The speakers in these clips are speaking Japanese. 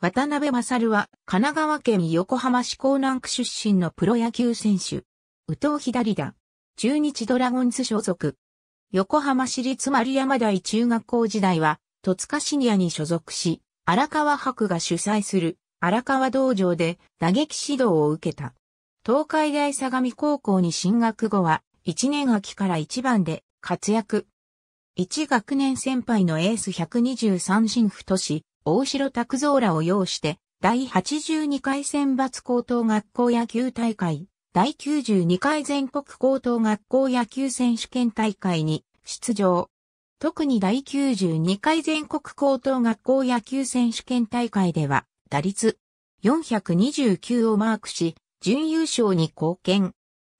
渡辺勝は、神奈川県横浜市港南区出身のプロ野球選手。宇藤左田、中日ドラゴンズ所属。横浜市立丸山台中学校時代は、戸塚シニアに所属し、荒川博が主催する荒川道場で打撃指導を受けた。東海大相模高校に進学後は、1年秋から1番で活躍。1学年先輩のエース123新太し、大城拓三らを擁して、第82回選抜高等学校野球大会、第92回全国高等学校野球選手権大会に出場。特に第92回全国高等学校野球選手権大会では、打率429をマークし、準優勝に貢献。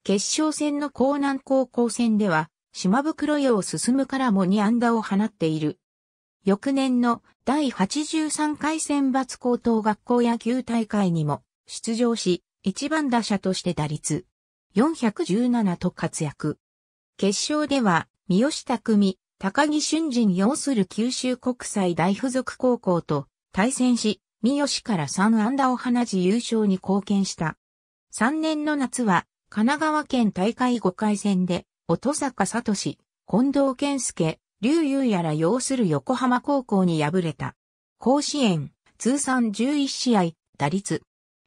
決勝戦の江南高校戦では、島袋洋進むからも2安打を放っている。翌年の第83回選抜高等学校野球大会にも出場し、一番打者として打率417と活躍。決勝では、三好匠、高木俊人擁する九州国際大附属高校と対戦し、三好から3安打を放ち優勝に貢献した。3年の夏は、神奈川県大会5回戦で、音坂聡、近藤健介、竜優やら要する横浜高校に敗れた。甲子園、通算11試合、打率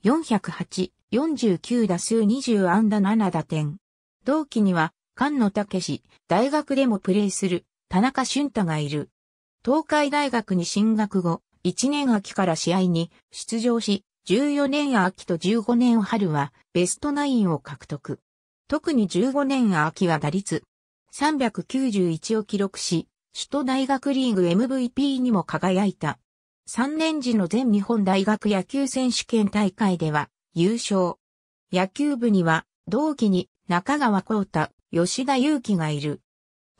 408、49打数20安打7打点。同期には、菅野武史、大学でもプレーする、田中俊太がいる。東海大学に進学後、1年秋から試合に出場し、14年秋と15年春はベストナインを獲得。特に15年秋は打率391を記録し、首都大学リーグ MVP にも輝いた。3年時の全日本大学野球選手権大会では優勝。野球部には同期に中川幸太、吉田祐希がいる。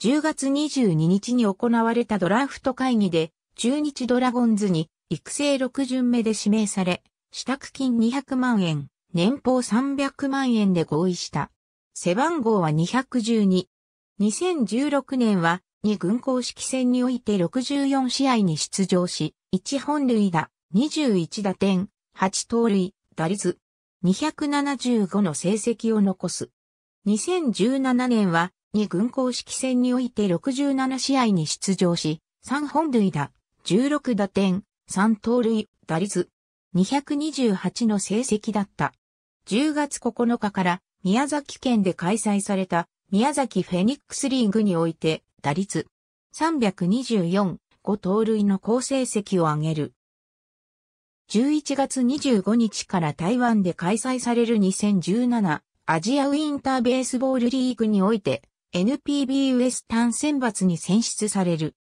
10月22日に行われたドラフト会議で中日ドラゴンズに育成6巡目で指名され、支度金200万円、年俸300万円で合意した。背番号は212。2016年は、2軍公式戦において64試合に出場し、1本塁打、21打点、8盗塁、打率、275の成績を残す。2017年は、2軍公式戦において67試合に出場し、3本塁打、16打点、3盗塁、打率、228の成績だった。10月9日から宮崎県で開催された宮崎フェニックスリーグにおいて打率324、5盗塁の好成績を挙げる。11月25日から台湾で開催される2017アジアウィンターベースボールリーグにおいて NPB u s 単選抜に選出される。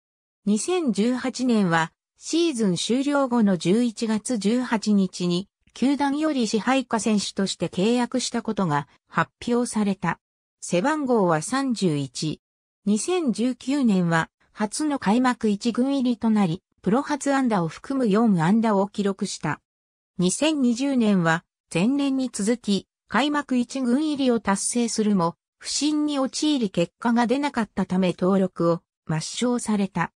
2018年はシーズン終了後の11月18日に球団より支配下選手として契約したことが発表された。背番号は31。2019年は初の開幕1軍入りとなり、プロ初安打を含む4安打を記録した。2020年は前年に続き開幕1軍入りを達成するも、不振に陥り結果が出なかったため登録を抹消された。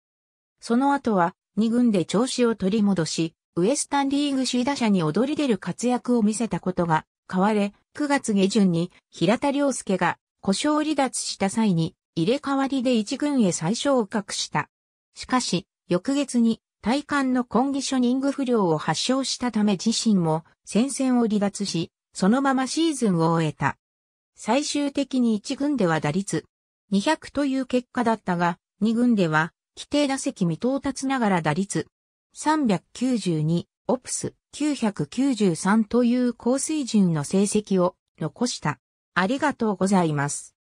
その後は2軍で調子を取り戻し、ウエスタンリーグ首位打者に躍り出る活躍を見せたことが変われ、9月下旬に平田良介が故障離脱した際に入れ替わりで1軍へ再昇格した。しかし、翌月に体幹のコンディショニング不良を発症したため自身も戦線を離脱し、そのままシーズンを終えた。最終的に1軍では打率200という結果だったが、2軍では規定打席未到達ながら打率392、オプス993という高水準の成績を残した。ありがとうございます。